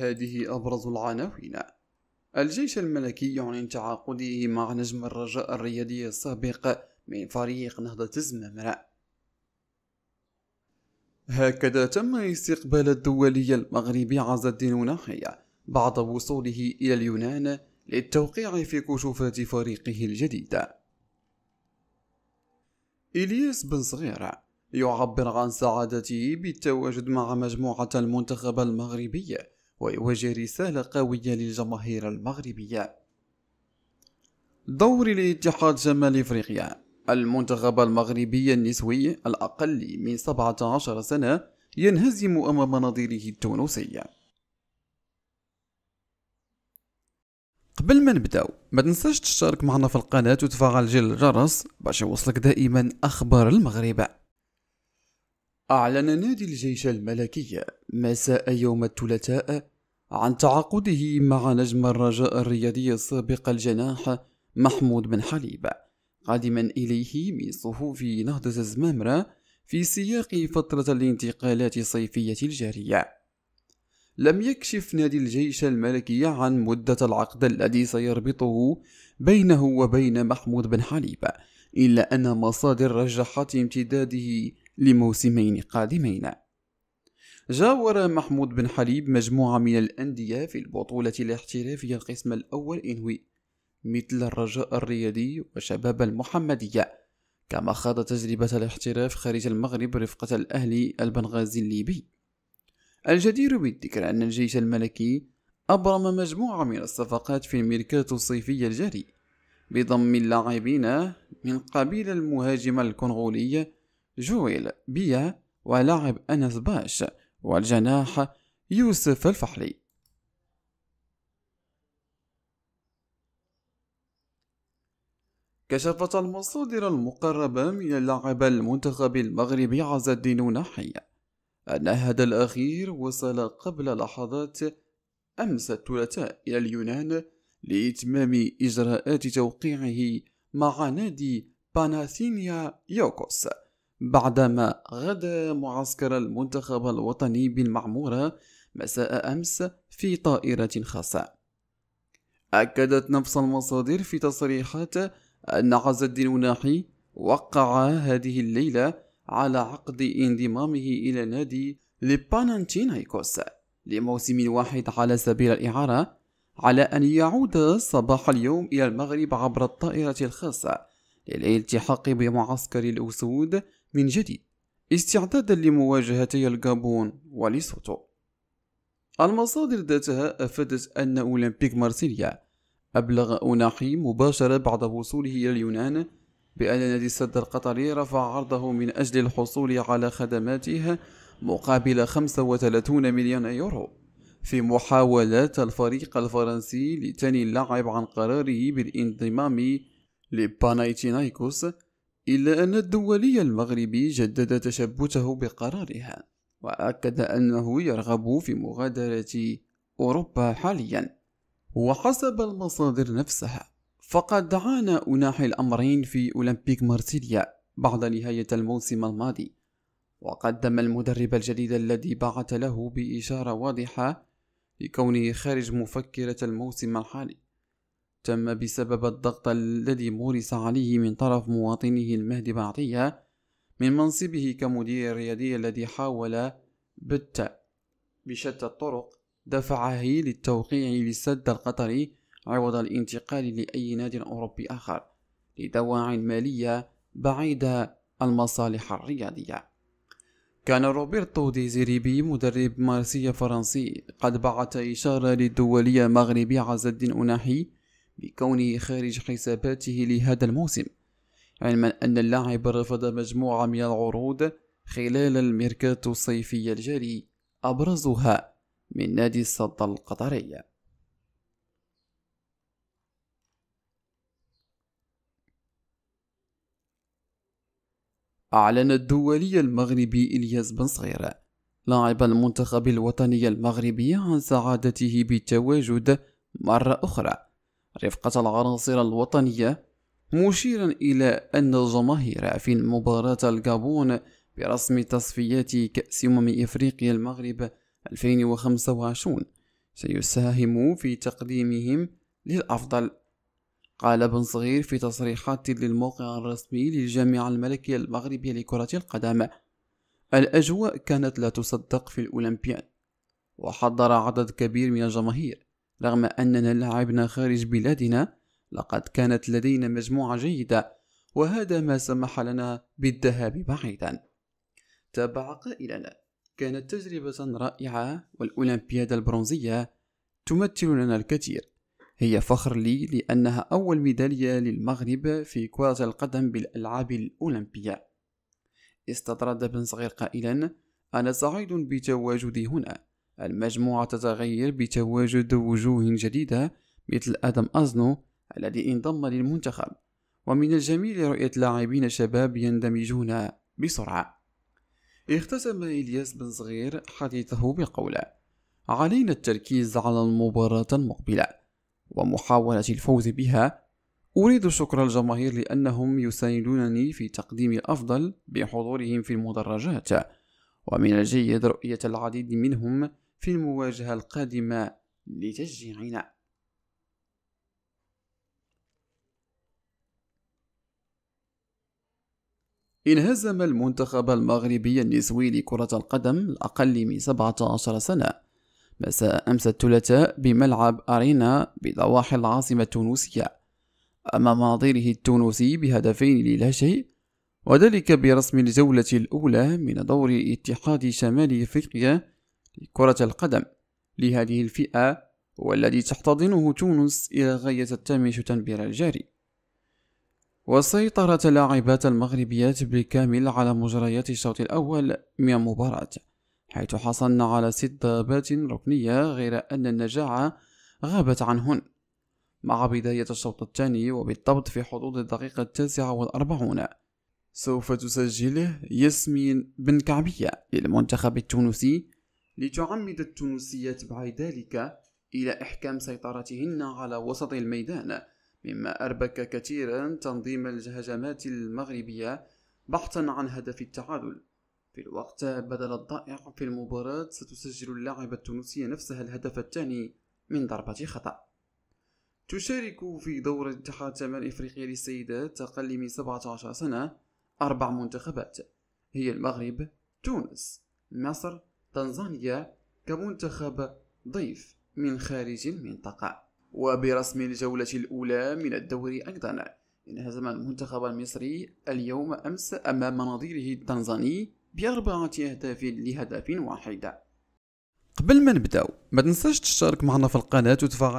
هذه أبرز العناوين الجيش الملكي عن تعاقده مع نجم الرجاء الرياضي السابق من فريق نهضة الزمامرة هكذا تم استقبال الدولي المغربي عز الدين ناحية بعد وصوله إلى اليونان للتوقيع في كشوفات فريقه الجديد إلياس بن صغير يعبر عن سعادته بالتواجد مع مجموعة المنتخب المغربي ويوجه رسالة قوية للجماهير المغربية دور الاتحاد شمال افريقيا المنتخب المغربي النسوي الأقل من 17 سنة ينهزم أمام نظيره التونسي قبل ما نبداو ما تنساش تشترك معنا في القناة وتفعل جل الجرس باش يوصلك دائما أخبار المغرب أعلن نادي الجيش الملكي مساء يوم الثلاثاء عن تعاقده مع نجم الرجاء الرياضي السابق الجناح محمود بن حليب قادما إليه من صفوف نهضة الزمامرة في سياق فترة الانتقالات الصيفية الجارية لم يكشف نادي الجيش الملكي عن مدة العقد الذي سيربطه بينه وبين محمود بن حليب إلا أن مصادر رجحت امتداده لموسمين قادمين جاور محمود بن حليب مجموعة من الأندية في البطولة الاحترافية القسم الأول إنوي مثل الرجاء الرياضي وشباب المحمدية كما خاض تجربة الاحتراف خارج المغرب رفقة الأهلي البنغازي الليبي الجدير بالذكر أن الجيش الملكي أبرم مجموعة من الصفقات في الميركاتو الصيفي الجاري بضم اللاعبين من قبيل المهاجم الكونغولي جويل بيا ولاعب أنس باش والجناح يوسف الفحلي كشفت المصادر المقربة من اللاعب المنتخب المغربي عز الدين نحي أن هذا الأخير وصل قبل لحظات أمس الثلاثاء إلى اليونان لإتمام إجراءات توقيعه مع نادي باناثينيا يوكوس بعدما غدا معسكر المنتخب الوطني بالمعمورة مساء أمس في طائرة خاصة أكدت نفس المصادر في تصريحات أن عز الدين ناحي وقع هذه الليلة على عقد انضمامه إلى نادي لبانانتينايكوس لموسم واحد على سبيل الإعارة على أن يعود صباح اليوم إلى المغرب عبر الطائرة الخاصة للالتحاق بمعسكر الأسود من جديد استعدادا لمواجهتي الغابون وليسوتو المصادر ذاتها أفادت أن أولمبيك مارسيليا أبلغ اوناحي مباشرة بعد وصوله إلى اليونان بأن نادي السد القطري رفع عرضه من أجل الحصول على خدماته مقابل 35 مليون يورو في محاولات الفريق الفرنسي لتني اللاعب عن قراره بالانضمام لبانايتينايكوس إلا أن الدولي المغربي جدد تشبثه بقرارها وأكد أنه يرغب في مغادرة أوروبا حاليا وحسب المصادر نفسها فقد عانى أناحي الأمرين في أولمبيك مارسيليا بعد نهاية الموسم الماضي وقدم المدرب الجديد الذي بعث له بإشارة واضحة لكونه خارج مفكرة الموسم الحالي تم بسبب الضغط الذي مورس عليه من طرف مواطنه المهدي بعطية من منصبه كمدير الرياضي الذي حاول بت بشتى الطرق دفعه للتوقيع للسد القطري عوض الانتقال لأي نادي أوروبي آخر لدواعي مالية بعيدة المصالح الرياضية كان روبرتو ديزيريبي مدرب مارسيا فرنسي قد بعث إشارة للدولية المغربي عز الدين أناحي بكونه خارج حساباته لهذا الموسم علما أن اللاعب رفض مجموعة من العروض خلال الميركاتو الصيفي الجاري أبرزها من نادي السلطة القطري أعلن الدولي المغربي إلياس بن صغير لاعب المنتخب الوطني المغربي عن سعادته بالتواجد مرة أخرى رفقة العناصر الوطنية مشيرا إلى أن الجماهير في مباراة الجابون برسم تصفيات كأس أمم إفريقيا المغرب 2025 سيساهم في تقديمهم للأفضل قال بن صغير في تصريحات للموقع الرسمي للجامعة الملكية المغربية لكرة القدم الأجواء كانت لا تصدق في الأولمبياد وحضر عدد كبير من الجماهير رغم أننا لعبنا خارج بلادنا لقد كانت لدينا مجموعة جيدة وهذا ما سمح لنا بالذهاب بعيدا تابع قائلا كانت تجربة رائعة والأولمبياد البرونزية تمثل لنا الكثير هي فخر لي لأنها أول ميدالية للمغرب في كرة القدم بالألعاب الأولمبية استطرد بن صغير قائلا أنا سعيد بتواجدي هنا المجموعة تتغير بتواجد وجوه جديدة مثل آدم أزنو الذي انضم للمنتخب ومن الجميل رؤية لاعبين شباب يندمجون بسرعة اختتم إلياس بن صغير حديثه بقوله علينا التركيز على المباراة المقبلة ومحاولة الفوز بها أريد شكر الجماهير لأنهم يساندونني في تقديم الأفضل بحضورهم في المدرجات ومن الجيد رؤية العديد منهم في المواجهة القادمة لتشجيعنا انهزم المنتخب المغربي النسوي لكرة القدم الأقل من 17 سنة مساء أمس الثلاثاء بملعب أرينا بضواحي العاصمة التونسية أمام ناظره التونسي بهدفين للا شيء وذلك برسم الجولة الأولى من دور اتحاد شمال إفريقيا لكرة القدم لهذه الفئة والذي تحتضنه تونس إلى غاية الثامن تنبير الجاري وسيطرت اللاعبات المغربيات بالكامل على مجريات الشوط الأول من المباراة حيث حصلن على ست ضربات ركنية غير أن النجاعة غابت عنهن مع بداية الشوط الثاني وبالضبط في حدود الدقيقة التاسعة والأربعون سوف تسجله ياسمين بن كعبية للمنتخب التونسي لتعمد التونسيات بعد ذلك إلى إحكام سيطرتهن على وسط الميدان مما أربك كثيرا تنظيم الهجمات المغربية بحثا عن هدف التعادل في الوقت بدل الضائع في المباراة ستسجل اللاعبة التونسية نفسها الهدف الثاني من ضربة خطأ تشارك في دور اتحاد شمال افريقيا للسيدات اقل من 17 سنه اربع منتخبات هي المغرب تونس مصر تنزانيا كمنتخب ضيف من خارج المنطقة وبرسم الجولة الأولى من الدوري أيضا انهزم المنتخب المصري اليوم أمس أمام نظيره التنزاني بأربعة أهداف لهدف واحد قبل ما نبداو ما تنساش تشترك معنا في القناة وتفعل